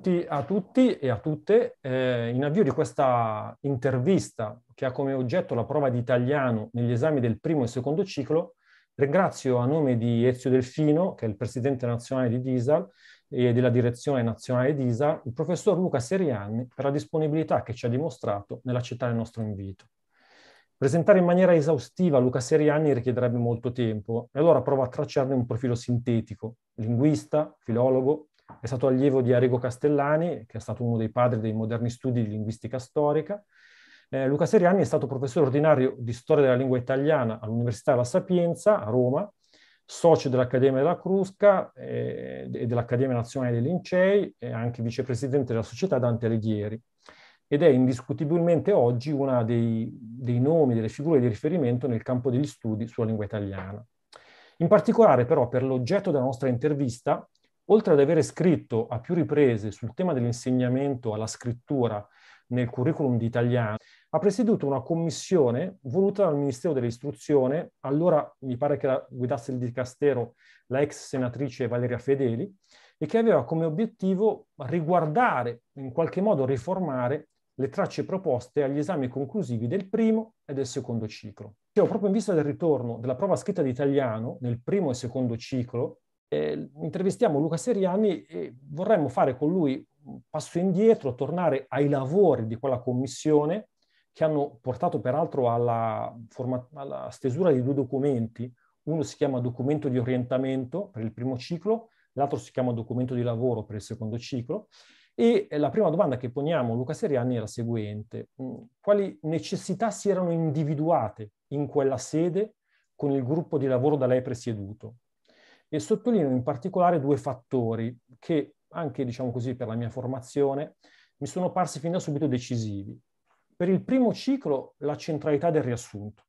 benvenuti a tutti e a tutte eh, in avvio di questa intervista che ha come oggetto la prova di italiano negli esami del primo e secondo ciclo. Ringrazio a nome di Ezio Delfino, che è il presidente nazionale di DISAL e della direzione nazionale DISAL, il professor Luca Serianni per la disponibilità che ci ha dimostrato nell'accettare il nostro invito. Presentare in maniera esaustiva Luca Seriani richiederebbe molto tempo, e allora provo a tracciarne un profilo sintetico, linguista, filologo, è stato allievo di Arrigo Castellani, che è stato uno dei padri dei moderni studi di linguistica storica. Eh, Luca Seriani è stato professore ordinario di storia della lingua italiana all'Università della Sapienza a Roma, socio dell'Accademia della Crusca eh, e dell'Accademia Nazionale dei Lincei e anche vicepresidente della società Dante Alighieri ed è indiscutibilmente oggi uno dei, dei, nomi, delle figure di riferimento nel campo degli studi sulla lingua italiana. In particolare però per l'oggetto della nostra intervista oltre ad avere scritto a più riprese sul tema dell'insegnamento alla scrittura nel curriculum di italiano, ha presieduto una commissione voluta dal Ministero dell'Istruzione, allora mi pare che la guidasse il dicastero la ex senatrice Valeria Fedeli, e che aveva come obiettivo riguardare, in qualche modo riformare, le tracce proposte agli esami conclusivi del primo e del secondo ciclo. proprio in vista del ritorno della prova scritta di italiano nel primo e secondo ciclo, eh, intervistiamo Luca Seriani e vorremmo fare con lui un passo indietro, tornare ai lavori di quella commissione che hanno portato peraltro alla, forma, alla stesura di due documenti. Uno si chiama documento di orientamento per il primo ciclo, l'altro si chiama documento di lavoro per il secondo ciclo. E la prima domanda che poniamo a Luca Seriani è la seguente. Mm, quali necessità si erano individuate in quella sede con il gruppo di lavoro da lei presieduto? e sottolineo in particolare due fattori che anche diciamo così per la mia formazione mi sono parsi fin da subito decisivi. Per il primo ciclo la centralità del riassunto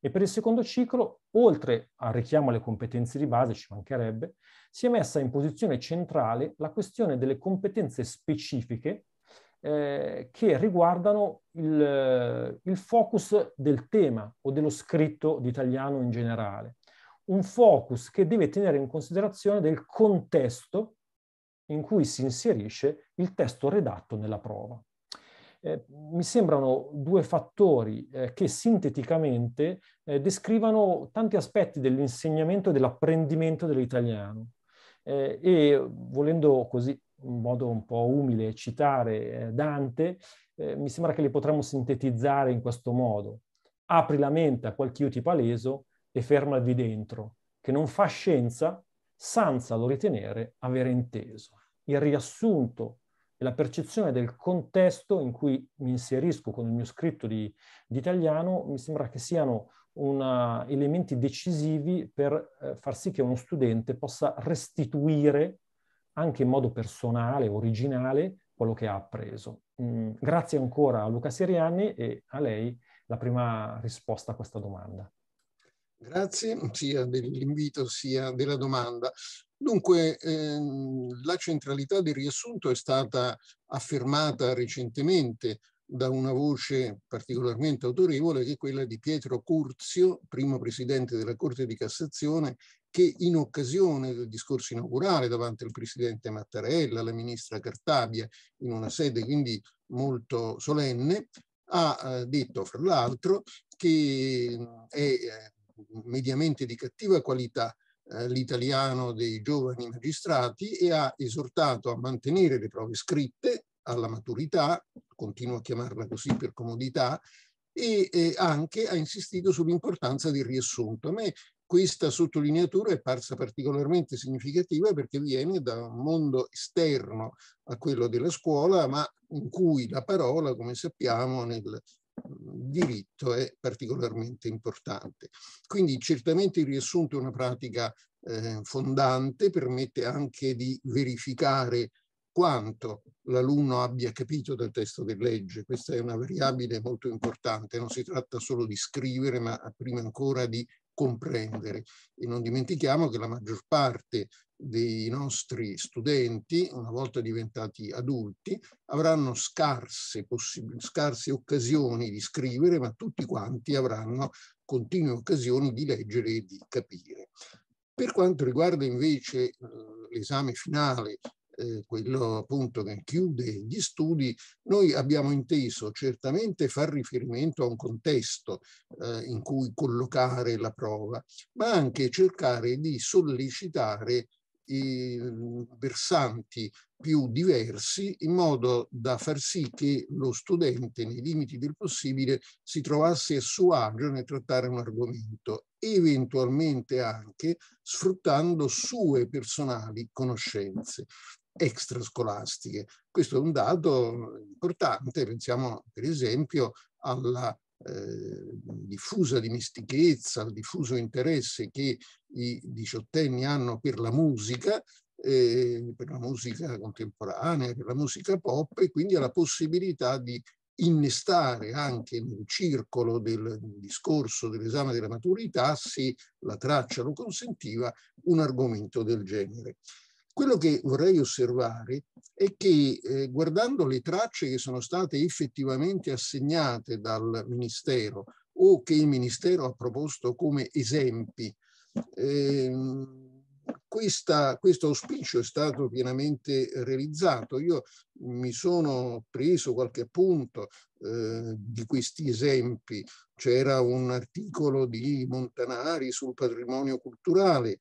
e per il secondo ciclo, oltre al richiamo alle competenze di base, ci mancherebbe, si è messa in posizione centrale la questione delle competenze specifiche eh, che riguardano il, il focus del tema o dello scritto di italiano in generale un focus che deve tenere in considerazione del contesto in cui si inserisce il testo redatto nella prova. Eh, mi sembrano due fattori eh, che sinteticamente eh, descrivano tanti aspetti dell'insegnamento e dell'apprendimento dell'italiano. Eh, e volendo così in modo un po' umile citare eh, Dante, eh, mi sembra che li potremmo sintetizzare in questo modo. Apri la mente a qualche io ti paleso, e ferma dentro, che non fa scienza senza lo ritenere avere inteso. Il riassunto e la percezione del contesto in cui mi inserisco con il mio scritto di, di italiano mi sembra che siano una, elementi decisivi per eh, far sì che uno studente possa restituire anche in modo personale, originale, quello che ha appreso. Mm, grazie ancora a Luca Seriani e a lei la prima risposta a questa domanda. Grazie sia dell'invito sia della domanda. Dunque, ehm, la centralità del riassunto è stata affermata recentemente da una voce particolarmente autorevole che è quella di Pietro Curzio, primo presidente della Corte di Cassazione, che in occasione del discorso inaugurale davanti al presidente Mattarella, alla ministra Cartabia, in una sede quindi molto solenne, ha eh, detto, fra l'altro, che eh, è eh, mediamente di cattiva qualità eh, l'italiano dei giovani magistrati e ha esortato a mantenere le prove scritte alla maturità, continuo a chiamarla così per comodità, e eh, anche ha insistito sull'importanza del riassunto. A me questa sottolineatura è parsa particolarmente significativa perché viene da un mondo esterno a quello della scuola, ma in cui la parola, come sappiamo, nel diritto è particolarmente importante. Quindi certamente il riassunto è una pratica eh, fondante, permette anche di verificare quanto l'alunno abbia capito del testo di legge. Questa è una variabile molto importante, non si tratta solo di scrivere, ma prima ancora di comprendere. E non dimentichiamo che la maggior parte dei nostri studenti, una volta diventati adulti, avranno scarse, scarse occasioni di scrivere, ma tutti quanti avranno continue occasioni di leggere e di capire. Per quanto riguarda invece eh, l'esame finale eh, quello appunto che chiude gli studi, noi abbiamo inteso certamente far riferimento a un contesto eh, in cui collocare la prova, ma anche cercare di sollecitare i mm, versanti più diversi in modo da far sì che lo studente nei limiti del possibile si trovasse a suo agio nel trattare un argomento eventualmente anche sfruttando sue personali conoscenze extrascolastiche. Questo è un dato importante, pensiamo per esempio alla eh, diffusa dimestichezza, al diffuso interesse che i diciottenni hanno per la musica, eh, per la musica contemporanea, per la musica pop e quindi alla possibilità di innestare anche nel circolo del discorso dell'esame della maturità, se la traccia lo consentiva, un argomento del genere. Quello che vorrei osservare è che eh, guardando le tracce che sono state effettivamente assegnate dal Ministero o che il Ministero ha proposto come esempi, eh, questa, questo auspicio è stato pienamente realizzato. Io mi sono preso qualche punto eh, di questi esempi c'era un articolo di Montanari sul patrimonio culturale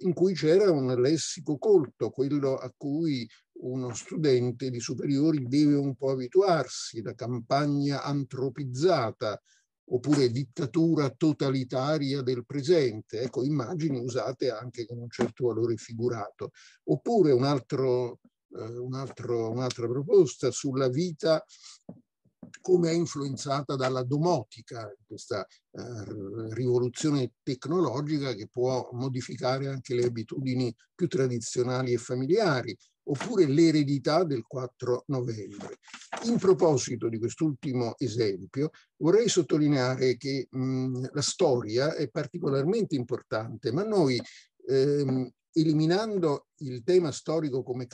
in cui c'era un lessico colto, quello a cui uno studente di superiori deve un po' abituarsi, la campagna antropizzata oppure dittatura totalitaria del presente, ecco immagini usate anche con un certo valore figurato, oppure un altro, eh, un altro, un'altra proposta sulla vita come è influenzata dalla domotica, questa eh, rivoluzione tecnologica che può modificare anche le abitudini più tradizionali e familiari, oppure l'eredità del 4 novembre. In proposito di quest'ultimo esempio, vorrei sottolineare che mh, mm, la storia è particolarmente importante, ma noi ehm, eliminando il tema storico come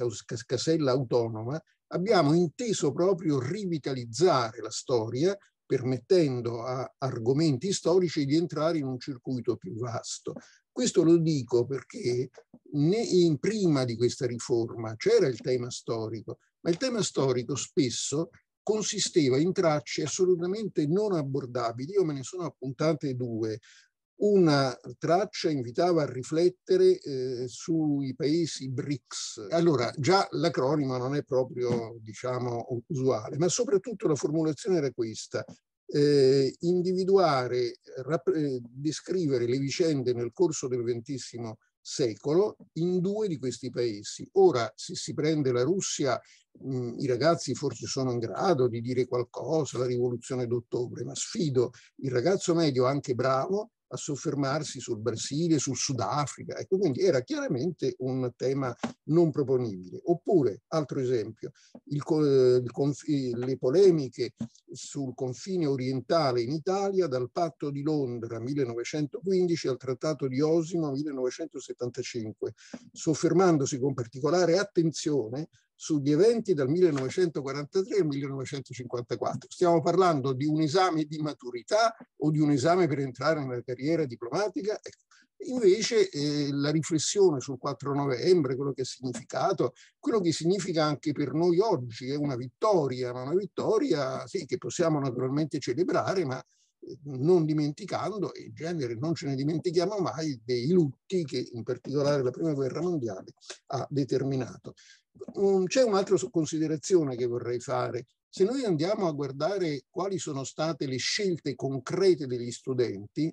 casella autonoma, abbiamo inteso proprio rivitalizzare la storia permettendo a argomenti storici di entrare in un circuito più vasto. Questo lo dico perché in prima di questa riforma c'era il tema storico, ma il tema storico spesso consisteva in tracce assolutamente non abbordabili. Io me ne sono appuntate due una traccia invitava a riflettere eh, sui paesi BRICS. Allora, già l'acronimo non è proprio, diciamo, usuale, ma soprattutto la formulazione era questa. Eh, individuare, rap- eh, descrivere le vicende nel corso del XX secolo in due di questi paesi. Ora, se si prende la Russia, mh, mm, i ragazzi forse sono in grado di dire qualcosa, la rivoluzione d'ottobre, ma sfido il ragazzo medio, anche bravo, a soffermarsi sul Brasile, sul Sudafrica. Ecco, quindi era chiaramente un tema non proponibile. Oppure, altro esempio, il, il, le polemiche sul confine orientale in Italia dal patto di Londra 1915 al trattato di Osimo 1975, soffermandosi con particolare attenzione sugli eventi dal 1943 al 1954. Stiamo parlando di un esame di maturità o di un esame per entrare nella carriera diplomatica? Ecco. Invece eh, la riflessione sul 4 novembre, quello che ha significato, quello che significa anche per noi oggi è una vittoria, ma una vittoria sì, che possiamo naturalmente celebrare, ma eh, non dimenticando, e in genere non ce ne dimentichiamo mai, dei lutti che in particolare la Prima Guerra Mondiale ha determinato c'è un'altra considerazione che vorrei fare. Se noi andiamo a guardare quali sono state le scelte concrete degli studenti,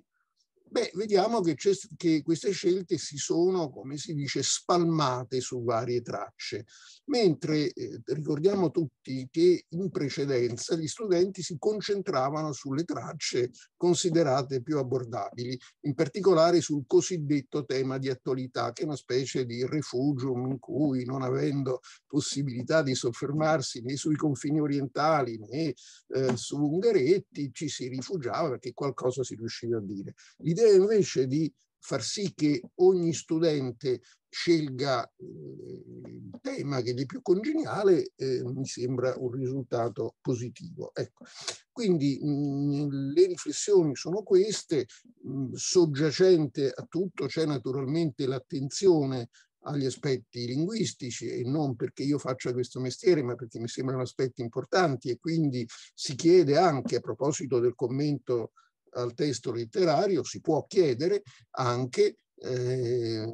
Beh, vediamo che, che, queste scelte si sono, come si dice, spalmate su varie tracce, mentre eh, ricordiamo tutti che in precedenza gli studenti si concentravano sulle tracce considerate più abbordabili, in particolare sul cosiddetto tema di attualità, che è una specie di refugium in cui, non avendo possibilità di soffermarsi né sui confini orientali né eh, su Ungaretti, ci si rifugiava perché qualcosa si riusciva a dire. L'idea l'idea invece di far sì che ogni studente scelga eh, il tema che gli è più congeniale eh, mi sembra un risultato positivo. Ecco. Quindi mh, le riflessioni sono queste, mh, soggiacente a tutto c'è naturalmente l'attenzione agli aspetti linguistici e non perché io faccia questo mestiere, ma perché mi sembrano aspetti importanti e quindi si chiede anche a proposito del commento al testo letterario, si può chiedere anche eh,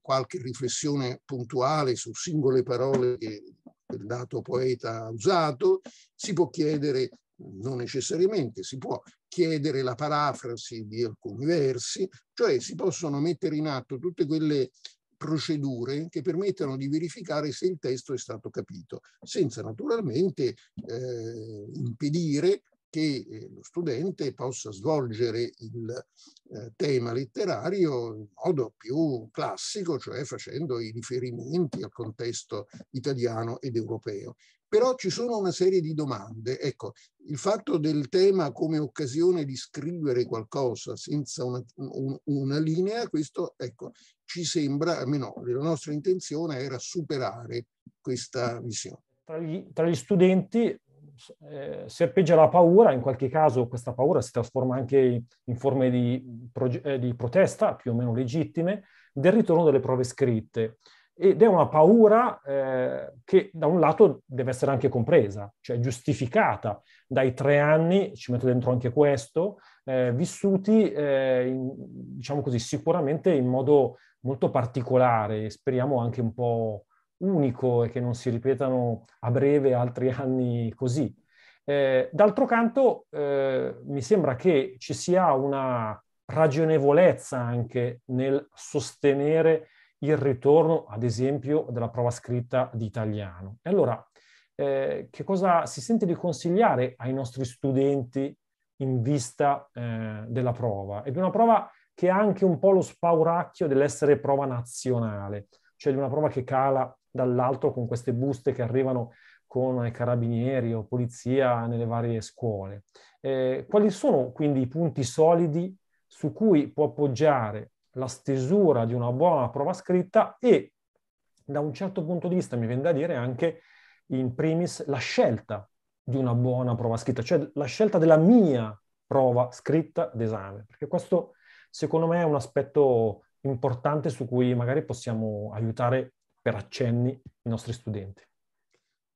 qualche riflessione puntuale su singole parole che il dato poeta ha usato, si può chiedere, non necessariamente, si può chiedere la parafrasi di alcuni versi, cioè si possono mettere in atto tutte quelle procedure che permettano di verificare se il testo è stato capito, senza naturalmente eh, impedire che eh, lo studente possa svolgere il eh, tema letterario in modo più classico, cioè facendo i riferimenti al contesto italiano ed europeo. Però ci sono una serie di domande. Ecco, il fatto del tema come occasione di scrivere qualcosa senza una, un, una linea, questo ecco, ci sembra, almeno la nostra intenzione era superare questa visione. Tra gli, tra gli, studenti eh, serpeggia la paura, in qualche caso questa paura si trasforma anche in forme di, eh, di protesta più o meno legittime del ritorno delle prove scritte ed è una paura eh, che da un lato deve essere anche compresa, cioè giustificata dai tre anni, ci metto dentro anche questo, eh, vissuti eh, in, diciamo così sicuramente in modo molto particolare, speriamo anche un po' unico e che non si ripetano a breve altri anni così. Eh, d'altro canto, eh, mi sembra che ci sia una ragionevolezza anche nel sostenere il ritorno, ad esempio, della prova scritta di italiano. E allora, eh, che cosa si sente di consigliare ai nostri studenti in vista eh, della prova? È di una prova che ha anche un po' lo spauracchio dell'essere prova nazionale, cioè di una prova che cala dall'altro con queste buste che arrivano con carabinieri o polizia nelle varie scuole. Eh, quali sono quindi i punti solidi su cui può appoggiare la stesura di una buona prova scritta e da un certo punto di vista mi viene da dire anche in primis la scelta di una buona prova scritta, cioè la scelta della mia prova scritta d'esame, perché questo secondo me è un aspetto importante su cui magari possiamo aiutare per accenni i nostri studenti?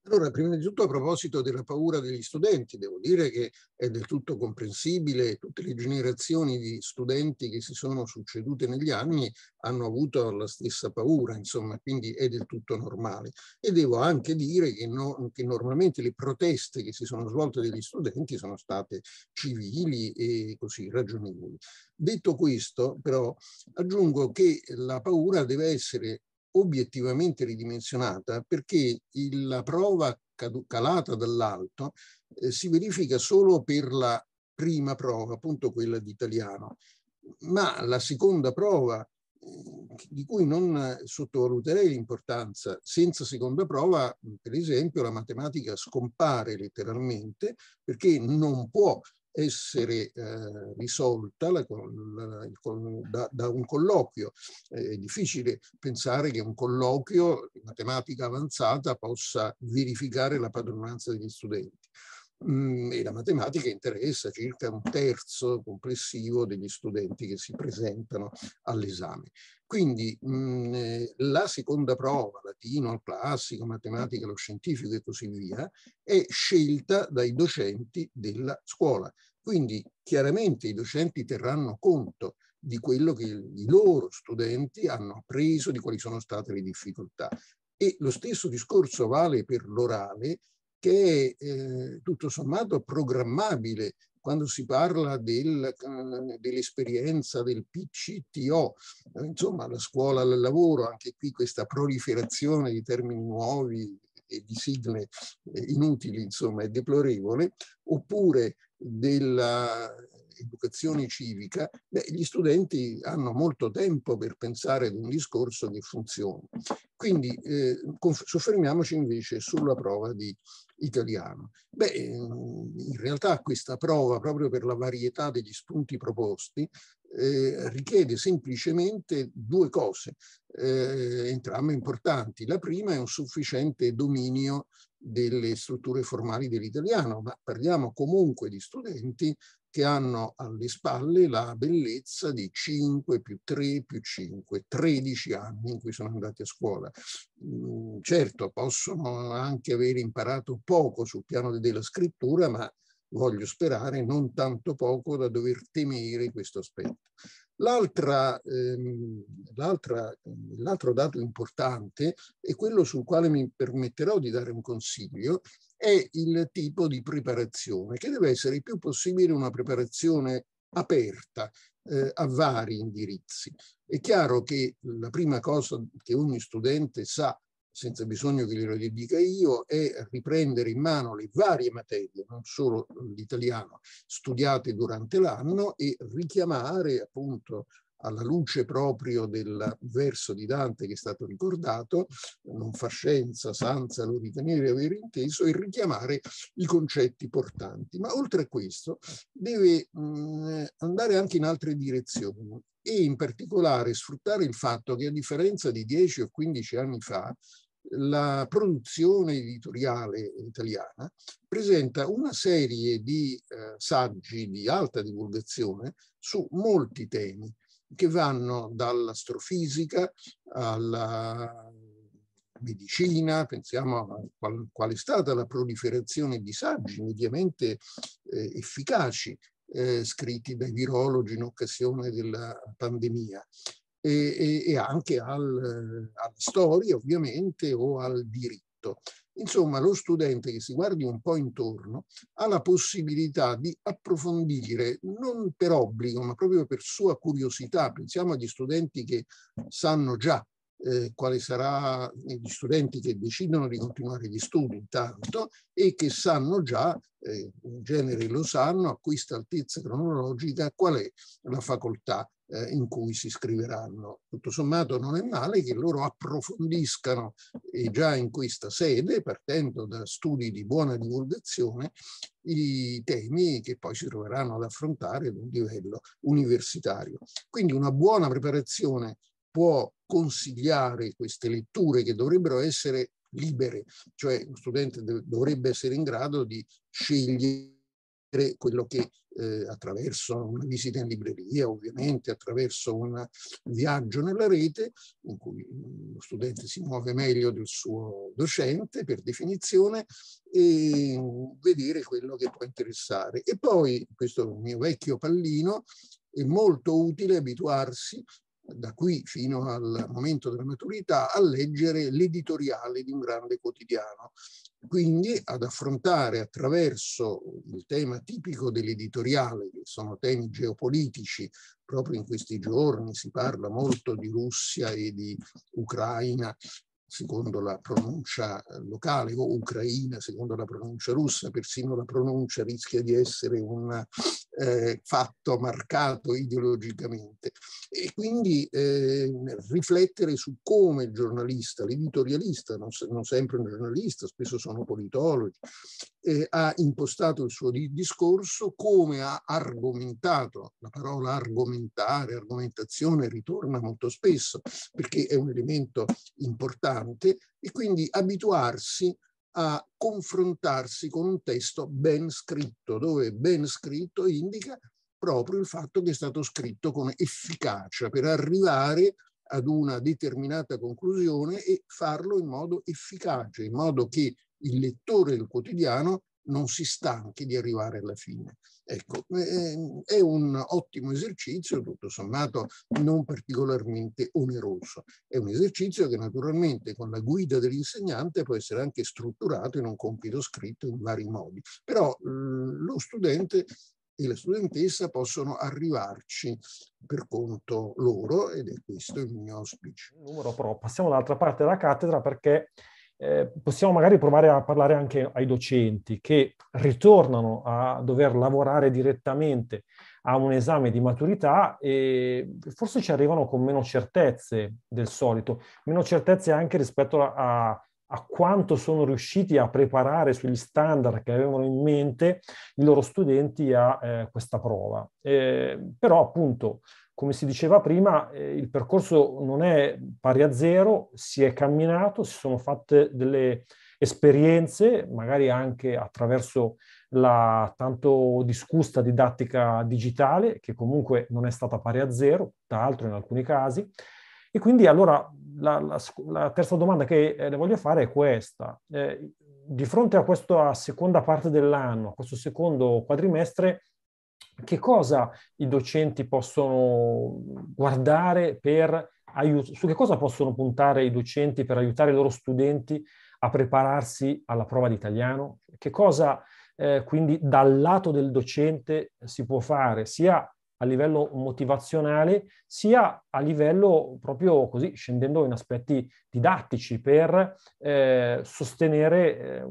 Allora, prima di tutto a proposito della paura degli studenti, devo dire che è del tutto comprensibile, tutte le generazioni di studenti che si sono succedute negli anni hanno avuto la stessa paura, insomma, quindi è del tutto normale. E devo anche dire che, no, che normalmente le proteste che si sono svolte dagli studenti sono state civili e così ragionevoli. Detto questo, però, aggiungo che la paura deve essere obiettivamente ridimensionata perché la prova calata dall'alto eh, si verifica solo per la prima prova, appunto quella di italiano, ma la seconda prova eh, di cui non sottovaluterei l'importanza. Senza seconda prova, per esempio, la matematica scompare letteralmente perché non può essere eh, risolta la, la, con, da, da, un colloquio. è difficile pensare che un colloquio di matematica avanzata possa verificare la padronanza degli studenti mh, mm, e la matematica interessa circa un terzo complessivo degli studenti che si presentano all'esame. Quindi mh, mm, eh, la seconda prova, latino classico, matematica lo scientifico e così via, è scelta dai docenti della scuola. Quindi chiaramente i docenti terranno conto di quello che i loro studenti hanno appreso, di quali sono state le difficoltà. E lo stesso discorso vale per l'orale, che eh, tutto sommato programmabile quando si parla del, eh, dell'esperienza del PCTO, eh, insomma la scuola al lavoro, anche qui questa proliferazione di termini nuovi e di sigle eh, inutili, insomma, è deplorevole, oppure dell'educazione civica, beh, gli studenti hanno molto tempo per pensare ad un discorso che funzioni. Quindi eh, soffermiamoci invece sulla prova di italiano. Beh, in realtà questa prova, proprio per la varietà degli spunti proposti, eh, richiede semplicemente due cose, eh, entrambe importanti. La prima è un sufficiente dominio delle strutture formali dell'italiano, ma parliamo comunque di studenti che hanno alle spalle la bellezza di 5 più 3 più 5, 13 anni in cui sono andati a scuola. Mm, certo, possono anche aver imparato poco sul piano della scrittura, ma voglio sperare non tanto poco da dover temere questo aspetto. Ehm, l'altro ehm, dato importante, e quello sul quale mi permetterò di dare un consiglio, è il tipo di preparazione, che deve essere il più possibile una preparazione aperta eh, a vari indirizzi. È chiaro che la prima cosa che ogni studente sa senza bisogno che glielo dica io, è riprendere in mano le varie materie, non solo l'italiano, studiate durante l'anno e richiamare appunto alla luce proprio del verso di Dante che è stato ricordato, non fa scienza senza lo ritenere di aver inteso, e richiamare i concetti portanti. Ma oltre a questo deve mh, andare anche in altre direzioni e in particolare sfruttare il fatto che a differenza di 10 o 15 anni fa, la produzione editoriale italiana presenta una serie di eh, saggi di alta divulgazione su molti temi che vanno dall'astrofisica alla medicina, pensiamo a qual, qual è stata la proliferazione di saggi mediamente eh, efficaci eh, scritti dai virologi in occasione della pandemia. E, e, anche al, alla storia, ovviamente, o al diritto tutto. Insomma, lo studente che si guardi un po' intorno ha la possibilità di approfondire, non per obbligo, ma proprio per sua curiosità. Pensiamo agli studenti che sanno già eh, quale sarà gli studenti che decidono di continuare gli studi intanto e che sanno già, eh, in genere lo sanno, a questa altezza cronologica qual è la facoltà eh, in cui si iscriveranno. Tutto sommato non è male che loro approfondiscano eh, già in questa sede, partendo da studi di buona divulgazione, i temi che poi si troveranno ad affrontare ad un livello universitario. Quindi una buona preparazione può consigliare queste letture che dovrebbero essere libere, cioè lo studente dovrebbe essere in grado di scegliere quello che eh, attraverso una visita in libreria, ovviamente attraverso un viaggio nella rete, in cui lo studente si muove meglio del suo docente per definizione, e vedere quello che può interessare. E poi, questo mio vecchio pallino, è molto utile abituarsi da qui fino al momento della maturità, a leggere l'editoriale di un grande quotidiano. Quindi ad affrontare attraverso il tema tipico dell'editoriale, che sono temi geopolitici, proprio in questi giorni si parla molto di Russia e di Ucraina secondo la pronuncia eh, locale, o Ucraina, secondo la pronuncia russa, persino la pronuncia rischia di essere un eh, fatto marcato ideologicamente. E quindi eh, riflettere su come il giornalista, l'editorialista, non, non sempre un giornalista, spesso sono politologi, eh, ha impostato il suo di discorso, come ha argomentato, la parola argomentare, argomentazione ritorna molto spesso perché è un elemento importante brillante e quindi abituarsi a confrontarsi con un testo ben scritto, dove ben scritto indica proprio il fatto che è stato scritto con efficacia per arrivare ad una determinata conclusione e farlo in modo efficace, in modo che il lettore del quotidiano non si stanchi di arrivare alla fine. Ecco, eh, ehm, è un ottimo esercizio, tutto sommato non particolarmente oneroso. È un esercizio che naturalmente con la guida dell'insegnante può essere anche strutturato in un compito scritto in vari modi, però lo studente e la studentessa possono arrivarci per conto loro ed è questo il mio auspicio. Numero però passiamo dall'altra parte della cattedra perché eh, possiamo magari provare a parlare anche ai docenti che ritornano a dover lavorare direttamente a un esame di maturità e forse ci arrivano con meno certezze del solito, meno certezze anche rispetto a, a quanto sono riusciti a preparare sugli standard che avevano in mente i loro studenti a eh, questa prova. Eh, però appunto come si diceva prima, eh, il percorso non è pari a zero, si è camminato, si sono fatte delle esperienze, magari anche attraverso la tanto discussa didattica digitale, che comunque non è stata pari a zero, tra l'altro in alcuni casi. E quindi allora la, la, la terza domanda che eh, le voglio fare è questa. Eh, di fronte a questa seconda parte dell'anno, a questo secondo quadrimestre, che cosa i docenti possono guardare per aiutare, su che cosa possono puntare i docenti per aiutare i loro studenti a prepararsi alla prova di italiano? Che cosa eh, quindi dal lato del docente si può fare sia a livello motivazionale sia a livello proprio così scendendo in aspetti didattici per eh, sostenere eh,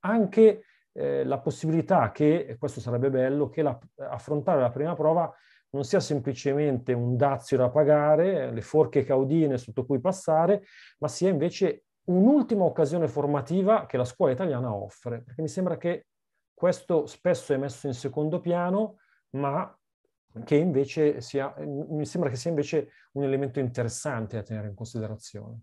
anche eh, la possibilità che, e questo sarebbe bello, che la, affrontare la prima prova non sia semplicemente un dazio da pagare, le forche caudine sotto cui passare, ma sia invece un'ultima occasione formativa che la scuola italiana offre, perché mi sembra che questo spesso è messo in secondo piano, ma che invece sia, mi sembra che sia invece un elemento interessante da tenere in considerazione.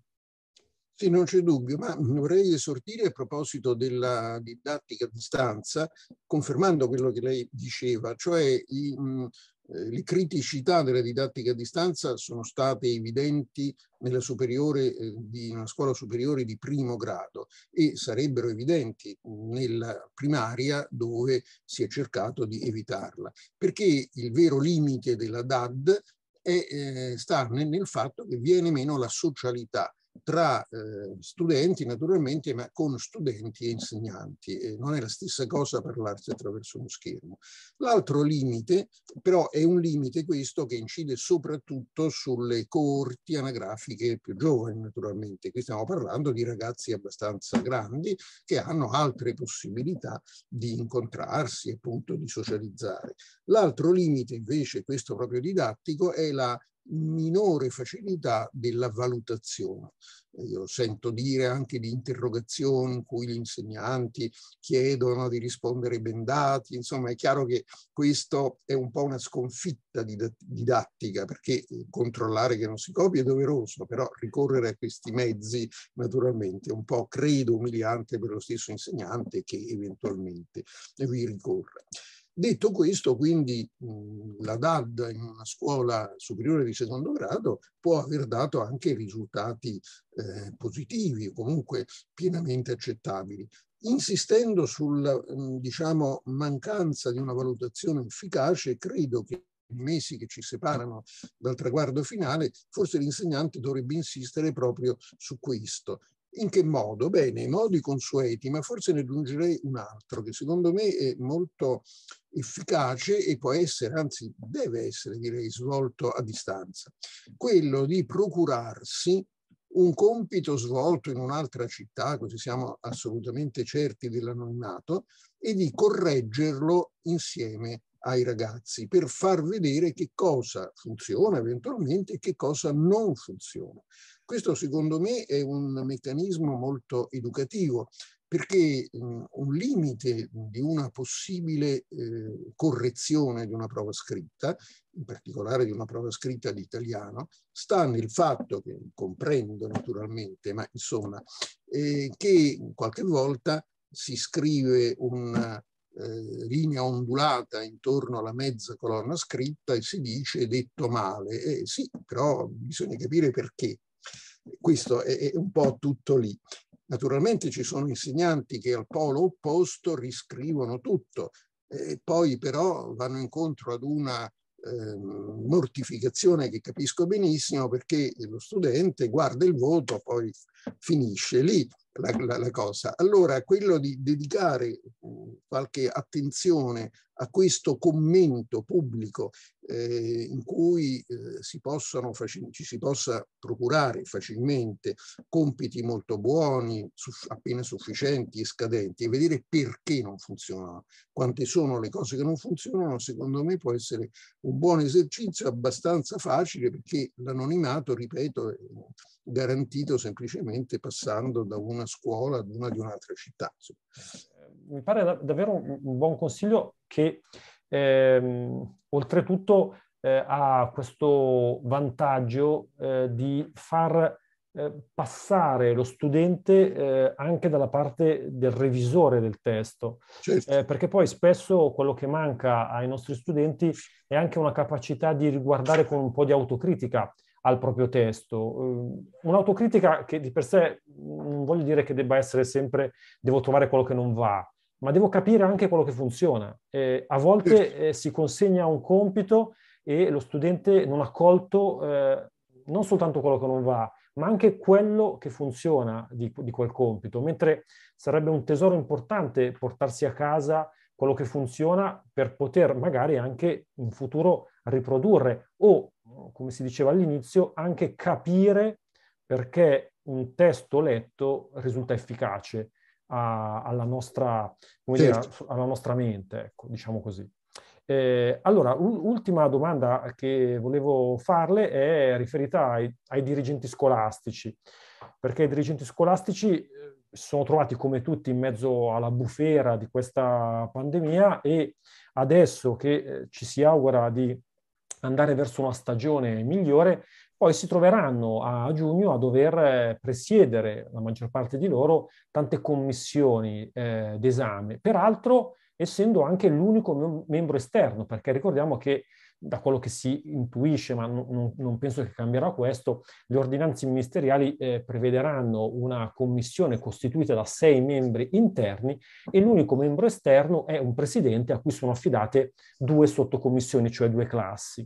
Sì, non c'è dubbio, ma vorrei esortire a proposito della didattica a distanza, confermando quello che lei diceva, cioè i, mh, eh, le criticità della didattica a distanza sono state evidenti nella superiore, eh, di una scuola superiore di primo grado e sarebbero evidenti nella primaria dove si è cercato di evitarla, perché il vero limite della DAD è, eh, sta nel, nel fatto che viene meno la socialità, tra eh, studenti naturalmente, ma con studenti e insegnanti. E non è la stessa cosa parlarsi attraverso uno schermo. L'altro limite, però, è un limite questo che incide soprattutto sulle coorti anagrafiche più giovani, naturalmente. Qui stiamo parlando di ragazzi abbastanza grandi che hanno altre possibilità di incontrarsi, e appunto, di socializzare. L'altro limite, invece, questo proprio didattico, è la minore facilità della valutazione. Eh, io sento dire anche di interrogazioni in cui gli insegnanti chiedono di rispondere ben dati, insomma è chiaro che questo è un po' una sconfitta didattica perché eh, controllare che non si copia è doveroso, però ricorrere a questi mezzi naturalmente è un po' credo umiliante per lo stesso insegnante che eventualmente vi ricorre. Detto questo, quindi mhmm, la DAD in una scuola superiore di secondo grado può aver dato anche risultati eh, positivi comunque pienamente accettabili. Insistendo sulla mhmm, diciamo, mancanza di una valutazione efficace, credo che nei mesi che ci separano dal traguardo finale, forse l'insegnante dovrebbe insistere proprio su questo, in che modo? Bene, nei modi consueti, ma forse ne aggiungerei un altro che secondo me è molto efficace e può essere, anzi deve essere, direi, svolto a distanza. Quello di procurarsi un compito svolto in un'altra città, così siamo assolutamente certi dell'anonimato, e di correggerlo insieme ai ragazzi per far vedere che cosa funziona eventualmente e che cosa non funziona. Questo secondo me è un meccanismo molto educativo perché un limite di una possibile eh, correzione di una prova scritta, in particolare di una prova scritta di italiano, sta nel fatto che comprendo naturalmente, ma insomma, eh, che qualche volta si scrive una, eh, linea ondulata intorno alla mezza colonna scritta e si dice detto male. Eh, sì, però bisogna capire perché. Questo è, è un po' tutto lì. Naturalmente ci sono insegnanti che al polo opposto riscrivono tutto, eh, poi però vanno incontro ad una eh, mortificazione che capisco benissimo perché lo studente guarda il voto, poi finisce lì la, la, la cosa. Allora quello di dedicare qualche attenzione a questo commento pubblico eh, in cui eh, si possono, ci si possa procurare facilmente compiti molto buoni, su, appena sufficienti e scadenti, e vedere perché non funzionano, quante sono le cose che non funzionano, secondo me può essere un buon esercizio abbastanza facile perché l'anonimato, ripeto, è garantito semplicemente passando da una scuola ad una di un'altra città. Insomma mi pare davvero un, un, buon consiglio che ehm, oltretutto eh, ha questo vantaggio eh, di far eh, passare lo studente eh, anche dalla parte del revisore del testo, certo. Eh, perché poi spesso quello che manca ai nostri studenti è anche una capacità di riguardare con un po' di autocritica al proprio testo. Un'autocritica che di per sé mm, non voglio dire che debba essere sempre devo trovare quello che non va, ma devo capire anche quello che funziona. Eh, a volte eh, si consegna un compito e lo studente non ha colto eh, non soltanto quello che non va, ma anche quello che funziona di, di, quel compito, mentre sarebbe un tesoro importante portarsi a casa quello che funziona per poter magari anche in futuro riprodurre o, come si diceva all'inizio, anche capire perché un testo letto risulta efficace a, alla, nostra, certo. dire, alla, nostra, mente, ecco, diciamo così. Eh, allora, un'ultima domanda che volevo farle è riferita ai, ai dirigenti scolastici, perché i dirigenti scolastici eh, si sono trovati come tutti in mezzo alla bufera di questa pandemia e adesso che eh, ci si augura di andare verso una stagione migliore, poi si troveranno a giugno a dover eh, presiedere, la maggior parte di loro, tante commissioni eh, d'esame, peraltro essendo anche l'unico membro esterno, perché ricordiamo che da quello che si intuisce, ma non, non penso che cambierà questo, le ordinanze ministeriali eh, prevederanno una commissione costituita da sei membri interni e l'unico membro esterno è un presidente a cui sono affidate due sottocommissioni, cioè due classi.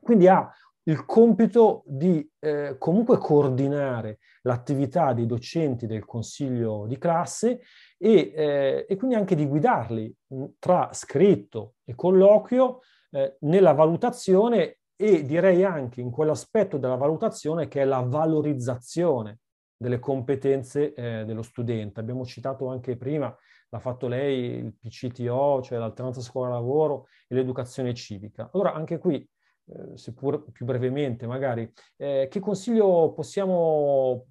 Quindi ha il compito di eh, comunque coordinare l'attività dei docenti del consiglio di classe e, eh, e quindi anche di guidarli mm, tra scritto e colloquio eh, nella valutazione e direi anche in quell'aspetto della valutazione che è la valorizzazione delle competenze eh, dello studente. Abbiamo citato anche prima, l'ha fatto lei, il PCTO, cioè l'alternanza scuola-lavoro e l'educazione civica. Allora anche qui eh, seppur più brevemente magari, eh, che consiglio possiamo,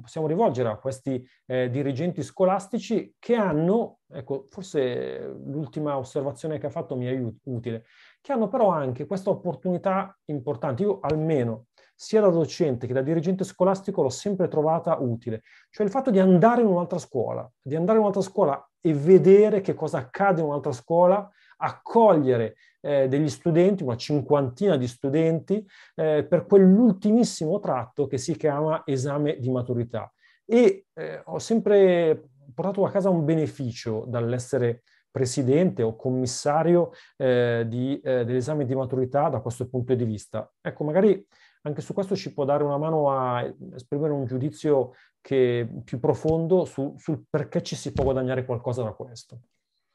possiamo, rivolgere a questi eh, dirigenti scolastici che hanno, ecco, forse l'ultima osservazione che ha fatto mi è utile, che hanno però anche questa opportunità importante. Io almeno, sia da docente che da dirigente scolastico, l'ho sempre trovata utile, cioè il fatto di andare in un'altra scuola, di andare in un'altra scuola e vedere che cosa accade in un'altra scuola, accogliere eh, degli studenti, una cinquantina di studenti, eh, per quell'ultimissimo tratto che si chiama esame di maturità. E eh, ho sempre portato a casa un beneficio dall'essere presidente o commissario eh, di, eh, dell'esame di maturità da questo punto di vista. Ecco, magari anche su questo ci può dare una mano a esprimere un giudizio che, più profondo su, sul perché ci si può guadagnare qualcosa da questo.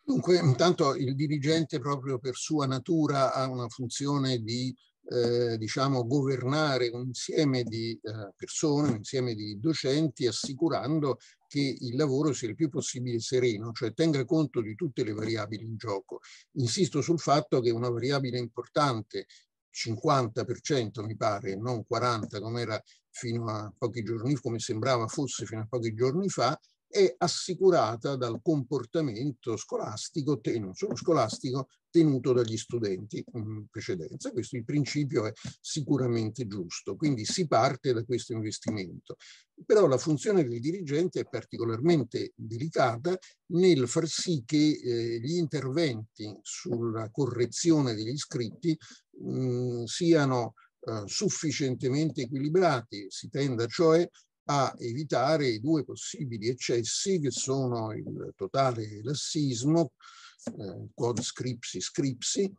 Dunque, intanto il dirigente proprio per sua natura ha una funzione di eh, diciamo, governare un insieme di eh, persone, un insieme di docenti, assicurando che il lavoro sia il più possibile sereno, cioè tenga conto di tutte le variabili in gioco. Insisto sul fatto che una variabile importante 50% mi pare, non 40% come era fino a pochi giorni, come sembrava fosse fino a pochi giorni fa, è assicurata dal comportamento scolastico, te, non solo scolastico, tenuto dagli studenti in precedenza. Questo il principio è sicuramente giusto, quindi si parte da questo investimento. Però la funzione del dirigente è particolarmente delicata nel far sì che eh, gli interventi sulla correzione degli iscritti mh, mm, siano eh, sufficientemente equilibrati, si tenda cioè a evitare i due possibili eccessi che sono il totale lassismo, eh, quod scripsi scripsi,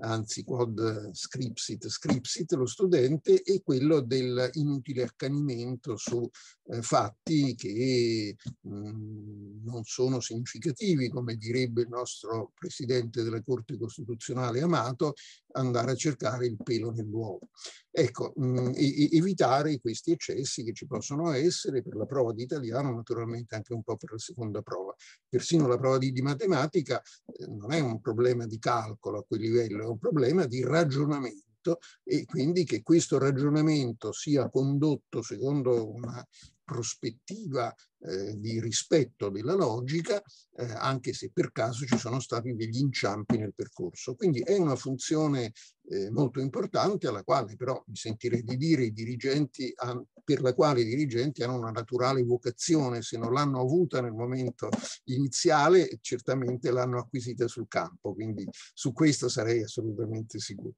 anzi quod scripsit scripsit lo studente, e quello dell'inutile accanimento su eh, fatti che mh, mm, non sono significativi, come direbbe il nostro presidente della Corte Costituzionale Amato, andare a cercare il pelo nell'uovo. Ecco, mh, mm, evitare questi eccessi che ci possono essere per la prova di italiano, naturalmente anche un po' per la seconda prova. Persino la prova di, di matematica eh, non è un problema di calcolo a quel livello, è un problema di ragionamento diritto e quindi che questo ragionamento sia condotto secondo una prospettiva eh, di rispetto della logica, eh, anche se per caso ci sono stati degli inciampi nel percorso. Quindi è una funzione eh, molto importante alla quale però mi sentirei di dire i dirigenti, han, per la quale i dirigenti hanno una naturale vocazione, se non l'hanno avuta nel momento iniziale, certamente l'hanno acquisita sul campo, quindi su questo sarei assolutamente sicuro.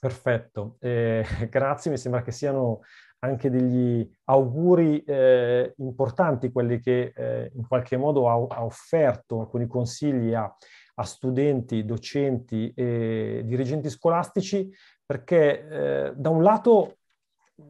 Perfetto, eh, grazie, mi sembra che siano anche degli auguri eh, importanti quelli che eh, in qualche modo ha, ha offerto alcuni consigli a, a, studenti, docenti e dirigenti scolastici, perché eh, da un lato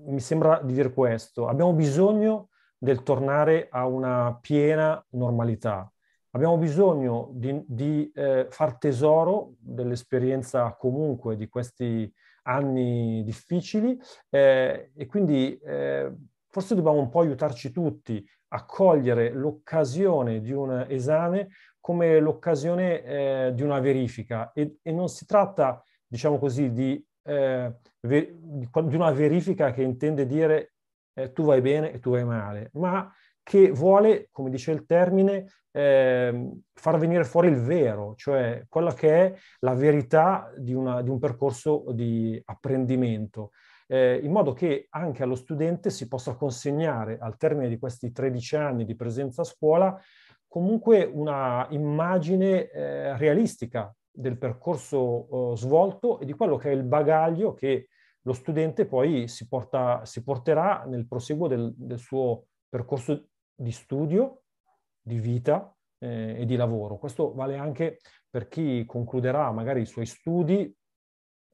mi sembra di dire questo, abbiamo bisogno del tornare a una piena normalità, Abbiamo bisogno di, di eh, far tesoro dell'esperienza comunque di questi anni difficili eh, e quindi eh, forse dobbiamo un po' aiutarci tutti a cogliere l'occasione di un esame come l'occasione eh, di una verifica e, e, non si tratta, diciamo così, di, eh, ver- di una verifica che intende dire eh, tu vai bene e tu vai male, ma che vuole, come dice il termine, eh, far venire fuori il vero, cioè quella che è la verità di, una, di un percorso di apprendimento, eh, in modo che anche allo studente si possa consegnare al termine di questi 13 anni di presenza a scuola comunque una immagine eh, realistica del percorso eh, svolto e di quello che è il bagaglio che lo studente poi si, porta, si porterà nel proseguo del, del suo percorso di studio, di vita eh, e di lavoro. Questo vale anche per chi concluderà magari i suoi studi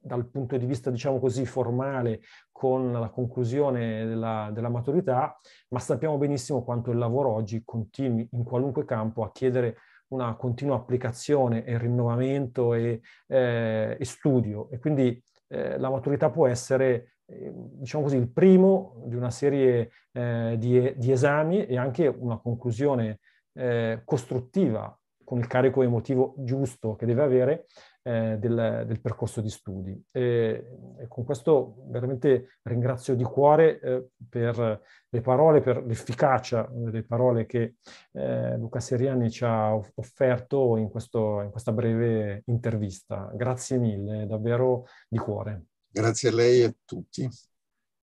dal punto di vista, diciamo così, formale con la conclusione della, della, maturità, ma sappiamo benissimo quanto il lavoro oggi continui in qualunque campo a chiedere una continua applicazione e rinnovamento e, eh, e studio. E quindi eh, la maturità può essere Ehm, diciamo così, il primo di una serie eh, di, di, esami e anche una conclusione eh, costruttiva con il carico emotivo giusto che deve avere eh, del, del, percorso di studi. E, e, con questo veramente ringrazio di cuore eh, per le parole, per l'efficacia delle parole che eh, Luca Seriani ci ha offerto in, questo, in questa breve intervista. Grazie mille, davvero di cuore. Grazie a lei e a tutti.